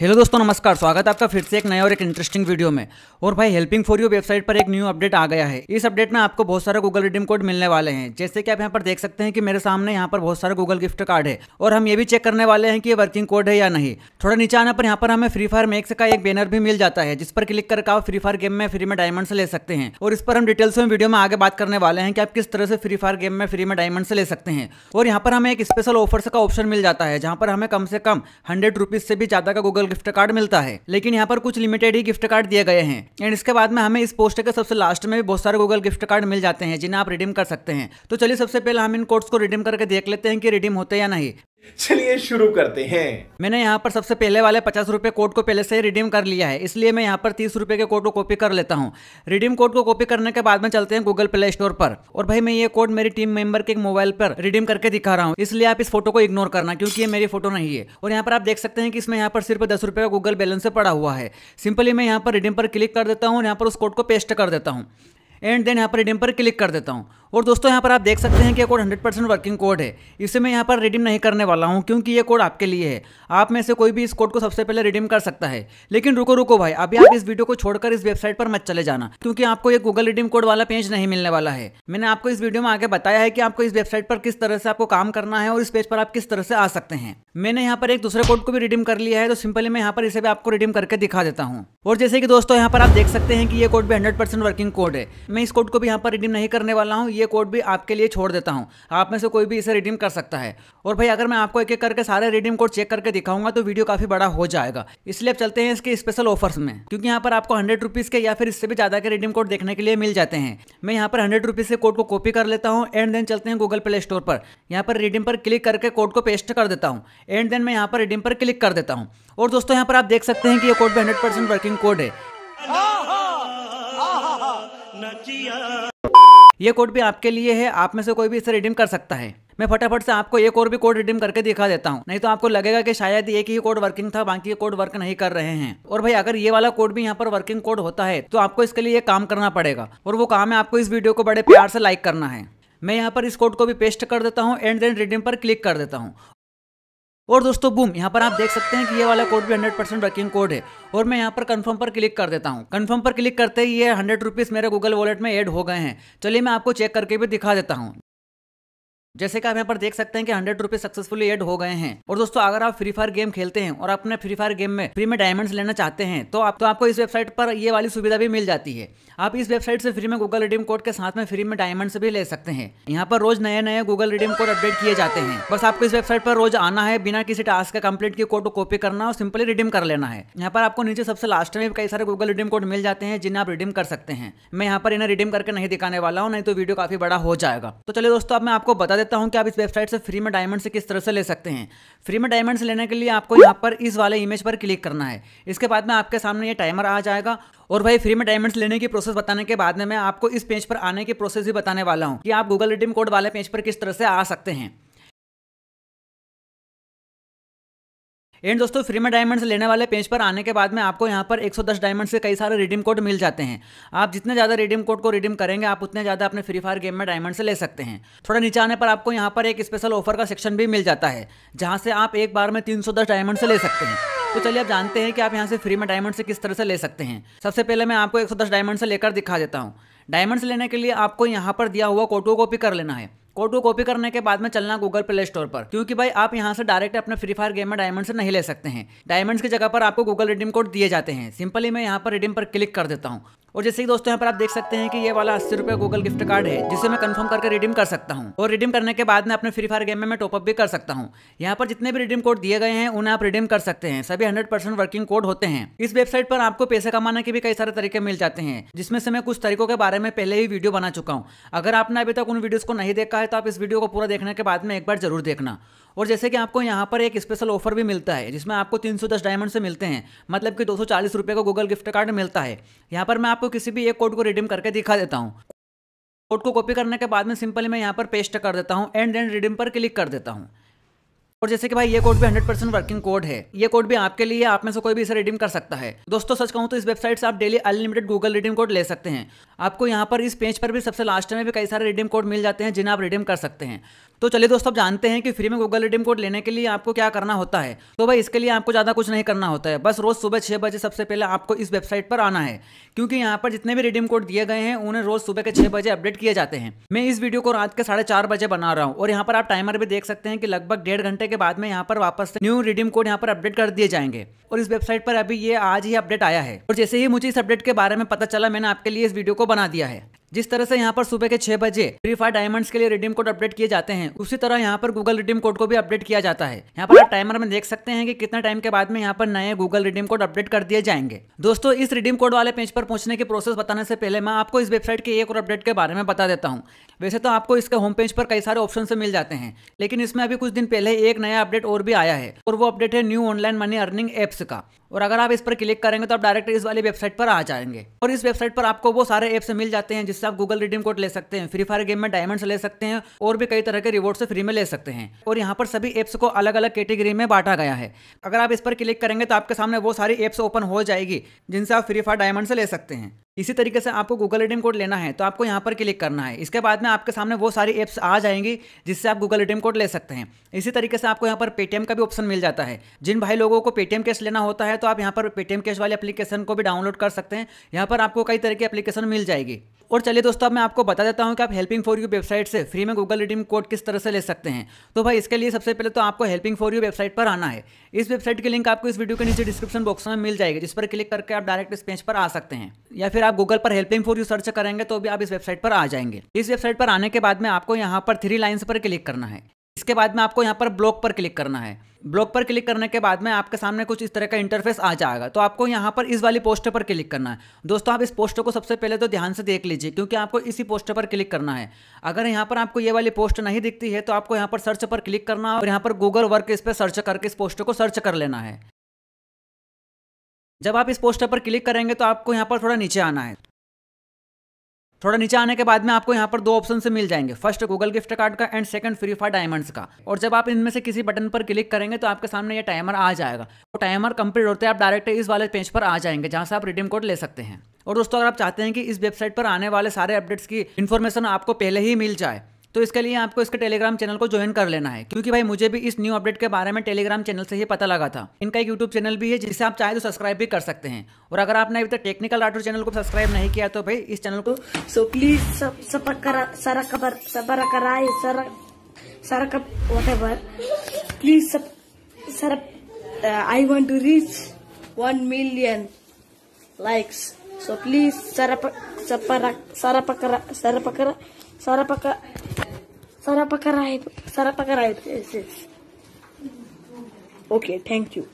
Hello दोस्तों नमस्कार स्वागत है आपका फिर से एक नया और एक इंटरेस्टिंग वीडियो में और भाई हेल्पिंग फॉर यू वेबसाइट पर एक न्यू अपडेट आ गया है इस अपडेट में आपको बहुत सारे गूगल रिडीम कोड मिलने वाले हैं जैसे कि आप यहाँ पर देख सकते हैं कि मेरे सामने यहाँ पर बहुत सारे गूगल गिफ्ट कार्ड है और हम ये भी चेक करने वाले हैं कि ये वर्किंग कोड है या नहीं थोड़ा नीचे आने पर यहाँ पर हमें फ्री फायर मैक्स का एक बैनर भी मिल जाता है जिस पर क्लिक करके आप फ्री फायर गेम में फ्री में डायमंड से ले सकते हैं और इस पर हम डिटेल्स में वीडियो में आगे बात करने वाले हैं कि आप किस तरह से फ्री फायर गेम में फ्री में डायमंड से ले सकते हैं और यहाँ पर हमें एक स्पेशल ऑफर्स का ऑप्शन मिल जाता है जहाँ पर हमें कम से कम हंड्रेड रुपीज से भी ज्यादा का गूगल गिफ्ट कार्ड मिलता है लेकिन यहाँ पर कुछ लिमिटेड ही गिफ्ट कार्ड दिए गए हैं एंड इसके बाद में हमें इस पोस्टर के सबसे लास्ट में भी बहुत सारे गूगल गिफ्ट कार्ड मिल जाते हैं जिन्हें आप रिडीम कर सकते हैं तो चलिए सबसे पहले हम इन कोड्स को रिडीम करके देख लेते हैं कि रिडीम होते या नहीं चलिए शुरू करते हैं मैंने यहाँ पर सबसे पहले वाले पचास रुपए कोड को पहले से ही रिडीम कर लिया है इसलिए मैं यहाँ पर तीस रुपए के कोड को कॉपी कर लेता हूँ रिडीम कोड को कॉपी करने के बाद में चलते हैं गूगल प्ले स्टोर पर और भाई मैं ये कोड मेरी टीम मेंबर के मोबाइल पर रिडीम करके दिखा रहा हूँ इसलिए आप इस फोटो को इग्नोर करना क्योंकि ये मेरी फोटो नहीं है और यहाँ पर आप देख सकते हैं कि इसमें यहाँ पर सिर्फ दस रुपए का गूगल बैलेंस से पड़ा हुआ है सिंपली मैं यहाँ पर रिडीम पर क्लिक कर देता हूँ और यहाँ पर उस कोड को पेस्ट कर देता हूँ एंड देन यहाँ पर रिडीम पर क्लिक कर देता हूँ और दोस्तों यहाँ पर आप देख सकते हैं कि कोड 100% वर्किंग कोड है इसे मैं यहाँ पर रिडीम नहीं करने वाला हूँ क्योंकि ये कोड आपके लिए है आप में से कोई भी इस कोड को सबसे पहले रिडीम कर सकता है लेकिन रुको रुको भाई अभी आप इस वीडियो को छोड़कर इस वेबसाइट पर मत चले जाना क्योंकि आपको ये गूगल रिडीम कोड वाला पेज नहीं मिलने वाला है मैंने आपको इस वीडियो में आगे बताया है कि आपको इस वेबसाइट पर किस तरह से आपको काम करना है और इस पेज पर आप किस तरह से आ सकते हैं मैंने यहाँ पर एक दूसरे कोड को भी रिडीम कर लिया है तो सिंपली मैं यहाँ पर इसे भी आपको रिडीम करके दिखा देता हूँ और जैसे कि दोस्तों यहाँ पर आप देख सकते हैं कि ये कोड भी हंड्रेड वर्किंग कोड है मैं इस कोड को भी यहाँ पर रिडीम नहीं करने वाला हूँ ये कोड भी आपके लिए छोड़ देता हूँ आप में से कोई भी इसे रिडीम कर सकता है और भाई अगर मैं आपको एक एक करके सारे रिडीम कोड चेक करके दिखाऊंगा तो वीडियो काफ़ी बड़ा हो जाएगा इसलिए अब चलते हैं इसके स्पेशल ऑफर्स में क्योंकि यहाँ पर आपको हंड्रेड के या फिर इससे भी ज़्यादा के रिडीम कोड देखने के लिए मिल जाते हैं मैं यहाँ पर हंड्रेड रुपीज़ के कोड को कॉपी कर लेता हूँ एंड देन चलते हैं गूगल प्ले स्टोर पर यहाँ पर रिडीम पर क्लिक करके कोड को पेस्ट कर देता हूँ एंड देन मैं यहाँ पर रिडीम पर क्लिक कर देता हूँ और दोस्तों यहाँ पर आप देख सकते हैं कि ये कोड भी हंड्रेड वर्किंग कोड है नचिया ये कोड भी आपके लिए है आप में से कोई भी इसे रिडीम कर सकता है मैं फटाफट से आपको एक और भी कोड रिडीम करके दिखा देता हूँ नहीं तो आपको लगेगा कि शायद एक ही कोड वर्किंग था बाकी कोड वर्क नहीं कर रहे हैं और भाई अगर ये वाला कोड भी यहाँ पर वर्किंग कोड होता है तो आपको इसके लिए काम करना पड़ेगा और वो काम है आपको इस वीडियो को बड़े प्यार से लाइक करना है मैं यहाँ पर इस कोड को भी पेस्ट कर देता हूँ एंड देन रिडीम पर क्लिक कर देता हूँ और दोस्तों बूम यहाँ पर आप देख सकते हैं कि ये वाला कोड भी 100 परसेंट वर्किंग कोड है और मैं यहाँ पर कंफर्म पर क्लिक कर देता हूँ कंफर्म पर क्लिक करते ही ये हंड्रेड रुपीज़ मेरे गूगल वॉलेट में ऐड हो गए हैं चलिए मैं आपको चेक करके भी दिखा देता हूँ जैसे कि आप यहाँ पर देख सकते हैं कि हंड्रेड रुपीज सक्सेसफुली एड हो गए हैं और दोस्तों अगर आप फ्री फायर गेम खेलते हैं और अपने फ्री फायर गेम में फ्री में डायमंड्स लेना चाहते हैं तो आप तो आपको इस वेबसाइट पर ये वाली सुविधा भी मिल जाती है आप इस वेबसाइट से फ्री में गूगल रिडीम कोड के साथ में फ्री में डायमंड भी ले सकते हैं यहाँ पर रोज नए नए गूगल रिडीम कोड अपडेट किए जाते हैं बस आपको इस वेबसाइट पर रोज आना है बिना किसी टास्क का कम्प्लीट की कोड को कॉपी करना और सिंपली रिडीम कर लेना है यहाँ पर आपको नीचे सबसे लास्ट में कई सारे गूगल रिडीम कोड मिल जाते हैं जिन्हें आप रिडीम कर सकते हैं मैं यहाँ पर इन्हें रिडीम करके नहीं दिखाने वाला हूँ नहीं तो वीडियो काफी बड़ा हो जाएगा तो चलिए दोस्तों अब मैं आपको बता देता हूं कि आप इस वेबसाइट से फ्री में डायमंड से किस तरह से ले सकते हैं फ्री में डायमंड्स लेने के लिए आपको यहाँ पर इस वाले इमेज पर क्लिक करना है इसके बाद में आपके सामने ये टाइमर आ जाएगा और भाई फ्री में डायमंड्स लेने की प्रोसेस बताने के बाद में मैं आपको इस पेज पर आने की प्रोसेस भी बताने वाला हूँ कि आप गूगल रिडीम कोड वाले पेज पर किस तरह से आ सकते हैं एंड दोस्तों फ्री में डायमंड्स लेने वाले पेज पर आने के बाद में आपको यहाँ पर 110 डायमंड्स के कई सारे रिडीम कोड मिल जाते हैं आप जितने ज़्यादा रिडीम कोड को रिडीम करेंगे आप उतने ज़्यादा अपने फ्री फायर गेम में डायमंड से ले सकते हैं थोड़ा नीचे आने पर आपको यहाँ पर एक स्पेशल ऑफर का सेक्शन भी मिल जाता है जहाँ से आप एक बार में तीन डायमंड से ले सकते हैं तो चलिए आप जानते हैं कि आप यहाँ से फ्री में डायमंड से किस तरह से ले सकते हैं सबसे पहले मैं आपको एक डायमंड से लेकर दिखा देता हूँ डायमंड्स लेने के लिए आपको यहाँ पर दिया हुआ कोटो कॉपी कर लेना है कोड को कॉपी करने के बाद में चलना गूगल प्ले स्टोर पर क्योंकि भाई आप यहाँ से डायरेक्ट अपने फ्री फायर गेम में डायमंड से नहीं ले सकते हैं डायमंड्स की जगह पर आपको गूगल रिडीम कोड दिए जाते हैं सिंपली मैं यहाँ पर रिडीम पर क्लिक कर देता हूँ और जैसे कि दोस्तों यहाँ पर आप देख सकते हैं कि ये वाला अस्सी रुपये गूगल गिफ्ट कार्ड है जिसे मैं कंफर्म करके रिडीम कर सकता हूँ और रिडीम करने के बाद में अपने फ्री फायर गेम में मैं टॉपअप भी कर सकता हूँ यहाँ पर जितने भी रिडीम कोड दिए गए हैं उन्हें आप रिडीम कर सकते हैं सभी हंड्रेड वर्किंग कोड होते हैं इस वेबसाइट पर आपको पैसे कमाने के भी कई सारे तरीके मिल जाते हैं जिसमें से मैं कुछ तरीकों के बारे में पहले ही वीडियो बना चुका हूँ अगर आपने अभी तक उन वीडियोज को नहीं देखा है तो आप इस वीडियो को पूरा देखने के बाद में एक बार जरूर देखना और जैसे कि आपको यहाँ पर एक स्पेशल ऑफर भी मिलता है जिसमें आपको 310 डायमंड से मिलते हैं मतलब कि दो सौ का गूगल गिफ्ट कार्ड मिलता है यहाँ पर मैं आपको किसी भी एक कोड को रिडीम करके दिखा देता हूँ कोड को कॉपी करने के बाद में सिंपली मैं यहाँ पर पेस्ट कर देता हूँ एंड एंड रिडीम पर क्लिक कर देता हूँ और जैसे कि भाई ये कोड भी 100 परसेंट वर्किंग कोड है ये कोड भी आपके लिए आप में से कोई भी इसे रिडीम कर सकता है दोस्तों सच कहूँ तो इस वेबसाइट से आप daily unlimited Google redeem code ले सकते हैं आपको यहाँ पर इस पेज पर भी सबसे लास्ट में भी कई सारे रिडीम कोड मिल जाते हैं जिन्हें आप रिडीम कर सकते हैं तो चलिए दोस्तों आप जानते हैं कि फ्री में गूगल रिडीम कोड लेने के लिए आपको क्या करना होता है तो भाई इसके लिए आपको ज़्यादा कुछ नहीं करना होता है बस रोज़ सुबह छः बजे सबसे पहले आपको इस वेबसाइट पर आना है क्योंकि यहाँ पर जितने भी रिडीम कोड दिए गए हैं उन्हें रोज़ सुबह के छः बजे अपडेट किए जाते हैं मैं इस वीडियो को रात के साढ़े चार बजे बना रहा हूँ और यहाँ पर आप टाइमर भी देख सकते हैं कि लगभग डेढ़ घंटे के बाद में यहाँ पर वापस न्यू रिडीम कोड यहाँ पर अपडेट कर दिए जाएंगे और इस वेबसाइट पर अभी ये आज ही अपडेट आया है और जैसे ही मुझे इस अपडेट के बारे में पता चला मैंने आपके लिए इस वीडियो को बना दिया है जिस तरह से यहाँ पर सुबह के छह बजे फ्री फायर डायमंड्स के लिए रिडीम कोड अपडेट किए जाते हैं उसी तरह यहाँ पर गूगल रिडीम कोड को भी अपडेट किया जाता है यहाँ पर आप टाइमर में देख सकते हैं कि कितने टाइम के बाद में यहाँ पर नए गूगल रिडीम कोड अपडेट कर दिए जाएंगे दोस्तों इस रिडीम कोड वाले पेज पर पहुंचने की प्रोसेस बताने से पहले मैं आपको इस वेबसाइट के एक और अपडेट के बारे में बता देता हूँ वैसे तो आपको इसके होम पेज पर कई सारे ऑप्शन से मिल जाते हैं लेकिन इसमें अभी कुछ दिन पहले एक नया अपडेट और भी आया है और वो अपडेट है new online money earning apps का और अगर आप इस पर क्लिक करेंगे तो आप डायरेक्ट इस वाली वेबसाइट पर आ जाएंगे और इस वेबसाइट पर आपको वो सारे ऐप्स मिल जाते हैं जिससे आप गूगल रिडीम कोड ले सकते हैं फ्री फायर गेम में डायमंड्स ले सकते हैं और भी कई तरह के रिवॉर्ड से फ्री में ले सकते हैं और यहाँ पर सभी ऐप्स को अलग अलग कैटेगरी में बांटा गया है अगर आप इस पर क्लिक करेंगे तो आपके सामने वो सारी ऐप्स ओपन हो जाएगी जिनसे आप फ्री फायर डायमंड ले सकते हैं इसी तरीके से आपको गूगल एटीएम कोड लेना है तो आपको यहाँ पर क्लिक करना है इसके बाद में आपके सामने वो सारी ऐप्स आ जाएंगी जिससे आप गूगल एटीएम कोड ले सकते हैं इसी तरीके से आपको यहाँ पर पेटीएम का भी ऑप्शन मिल जाता है जिन भाई लोगों को पेटीएम कैश लेना होता है तो आप यहाँ पर पेटीएम कैश वाले एप्लीकेशन को भी डाउनलोड कर सकते हैं यहाँ पर आपको कई तरह की एप्लीकेशन मिल जाएगी और चलिए दोस्तों अब मैं आपको बता देता हूँ कि आप हेल्पिंग फॉर यू वेबसाइट से फ्री में गूगल रिडीम कोड किस तरह से ले सकते हैं तो भाई इसके लिए सबसे पहले तो आपको हेल्पिंग फॉर यू वेबसाइट पर आना है इस वेबसाइट की लिंक आपको इस वीडियो के नीचे डिस्क्रिप्शन बॉक्स में मिल जाएगी जिस पर क्लिक करके आप डायरेक्ट इस पेज पर आ सकते हैं या फिर आप गूगल पर हेल्पिंग फॉर यू सर्च करेंगे तो भी आप इस वेबसाइट पर आ जाएंगे इस वेबसाइट पर आने के बाद में आपको यहाँ पर थ्री लाइन्स पर क्लिक करना है इसके बाद में आपको यहाँ पर ब्लॉक पर क्लिक करना है ब्लॉक पर क्लिक करने के बाद में आपके सामने कुछ इस तरह का इंटरफेस आ जाएगा तो आपको यहाँ पर इस वाली पोस्टर पर क्लिक करना है दोस्तों आप इस पोस्टर को सबसे पहले तो ध्यान से देख लीजिए क्योंकि आपको इसी पोस्टर पर क्लिक करना है अगर यहाँ पर आपको ये वाली पोस्ट नहीं दिखती है तो आपको यहाँ पर सर्च पर क्लिक करना है और यहाँ पर गूगल वर्क इस पर सर्च करके इस पोस्टर को सर्च कर लेना है जब आप इस पोस्टर पर क्लिक करेंगे तो आपको यहाँ पर थोड़ा नीचे आना है थोड़ा नीचे आने के बाद में आपको यहाँ पर दो ऑप्शन से मिल जाएंगे फर्स्ट गूगल गिफ्ट कार्ड का and second Free Fire diamonds का और जब आप इनमें से किसी बटन पर क्लिक करेंगे तो आपके सामने ये टाइमर आ जाएगा तो टाइमर कंप्लीट होते हैं आप डायरेक्ट इस वाले पेज पर आ जाएंगे जहाँ से आप रिडीम कोड ले सकते हैं और दोस्तों अगर आप चाहते हैं कि इस वेबसाइट पर आने वाले सारे अपडेट्स की इन्फॉर्मेशन आपको पहले ही मिल जाए तो इसके लिए आपको इसके टेलीग्राम चैनल को ज्वाइन कर लेना है क्योंकि भाई मुझे भी इस न्यू अपडेट के बारे में टेलीग्राम चैनल से ही पता लगा था इनका एक यूट्यूब चैनल भी है जिसे आप चाहे तो सब्सक्राइब भी कर सकते हैं और अगर आपने अभी तक टेक्निकल आर्टर चैनल को सब्सक्राइब नहीं किया तो भाई इस चैनल को so please I want to reach one million likes so please सरप सरपकर सरपकर सरपकर सरपकर Sarapaka ride. Sara ride is Yes. Okay, thank you.